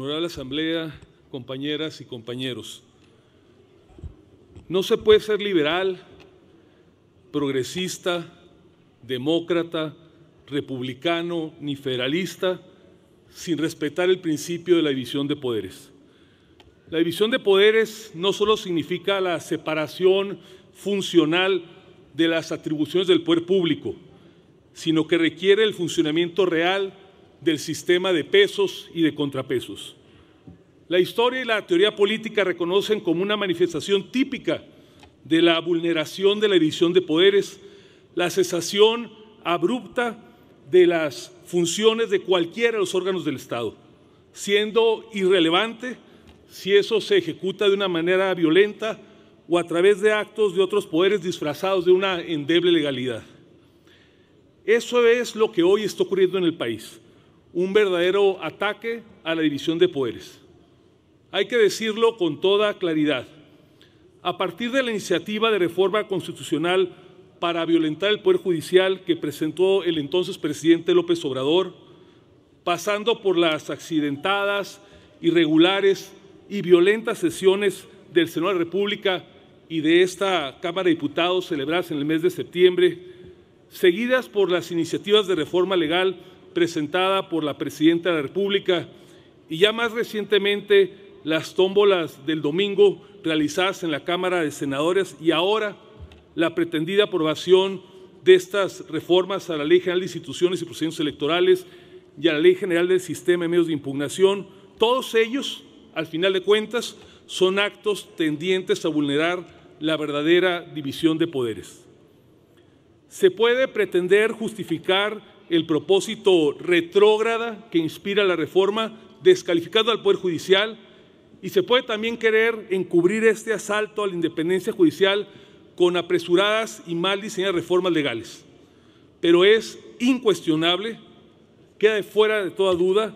Honorable Asamblea, compañeras y compañeros, no se puede ser liberal, progresista, demócrata, republicano ni federalista sin respetar el principio de la división de poderes. La división de poderes no solo significa la separación funcional de las atribuciones del poder público, sino que requiere el funcionamiento real del sistema de pesos y de contrapesos. La historia y la teoría política reconocen como una manifestación típica de la vulneración de la división de poderes, la cesación abrupta de las funciones de cualquiera de los órganos del Estado, siendo irrelevante si eso se ejecuta de una manera violenta o a través de actos de otros poderes disfrazados de una endeble legalidad. Eso es lo que hoy está ocurriendo en el país un verdadero ataque a la división de poderes. Hay que decirlo con toda claridad. A partir de la iniciativa de reforma constitucional para violentar el Poder Judicial que presentó el entonces presidente López Obrador, pasando por las accidentadas, irregulares y violentas sesiones del Senado de la República y de esta Cámara de Diputados celebradas en el mes de septiembre, seguidas por las iniciativas de reforma legal presentada por la Presidenta de la República y ya más recientemente las tómbolas del domingo realizadas en la Cámara de Senadores y ahora la pretendida aprobación de estas reformas a la Ley General de Instituciones y Procedimientos Electorales y a la Ley General del Sistema de Medios de Impugnación, todos ellos, al final de cuentas, son actos tendientes a vulnerar la verdadera división de poderes. Se puede pretender justificar el propósito retrógrada que inspira la reforma, descalificando al Poder Judicial, y se puede también querer encubrir este asalto a la independencia judicial con apresuradas y mal diseñadas reformas legales. Pero es incuestionable, queda de fuera de toda duda,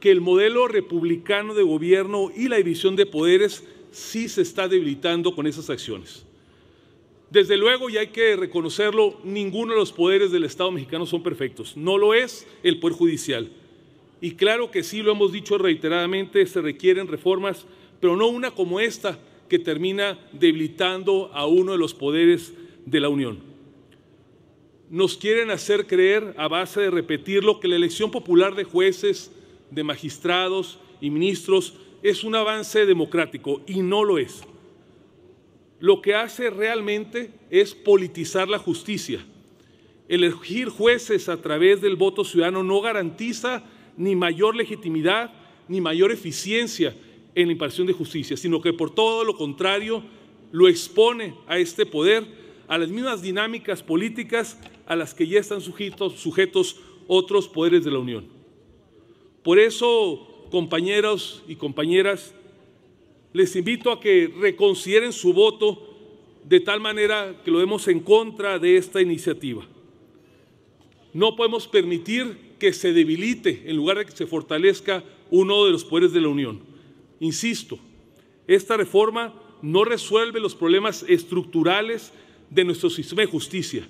que el modelo republicano de gobierno y la división de poderes sí se está debilitando con esas acciones. Desde luego, y hay que reconocerlo, ninguno de los poderes del Estado mexicano son perfectos. No lo es el Poder Judicial. Y claro que sí, lo hemos dicho reiteradamente, se requieren reformas, pero no una como esta que termina debilitando a uno de los poderes de la Unión. Nos quieren hacer creer, a base de repetirlo, que la elección popular de jueces, de magistrados y ministros es un avance democrático, y no lo es lo que hace realmente es politizar la justicia. Elegir jueces a través del voto ciudadano no garantiza ni mayor legitimidad ni mayor eficiencia en la impartición de justicia, sino que por todo lo contrario lo expone a este poder a las mismas dinámicas políticas a las que ya están sujetos, sujetos otros poderes de la Unión. Por eso, compañeros y compañeras, les invito a que reconsideren su voto de tal manera que lo demos en contra de esta iniciativa. No podemos permitir que se debilite en lugar de que se fortalezca uno de los poderes de la Unión. Insisto, esta reforma no resuelve los problemas estructurales de nuestro sistema de justicia.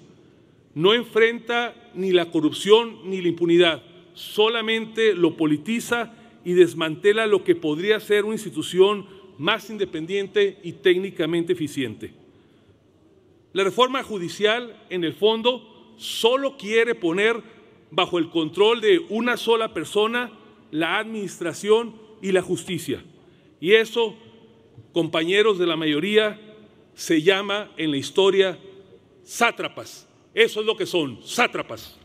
No enfrenta ni la corrupción ni la impunidad, solamente lo politiza y desmantela lo que podría ser una institución más independiente y técnicamente eficiente. La reforma judicial, en el fondo, solo quiere poner bajo el control de una sola persona la administración y la justicia. Y eso, compañeros de la mayoría, se llama en la historia sátrapas. Eso es lo que son, sátrapas.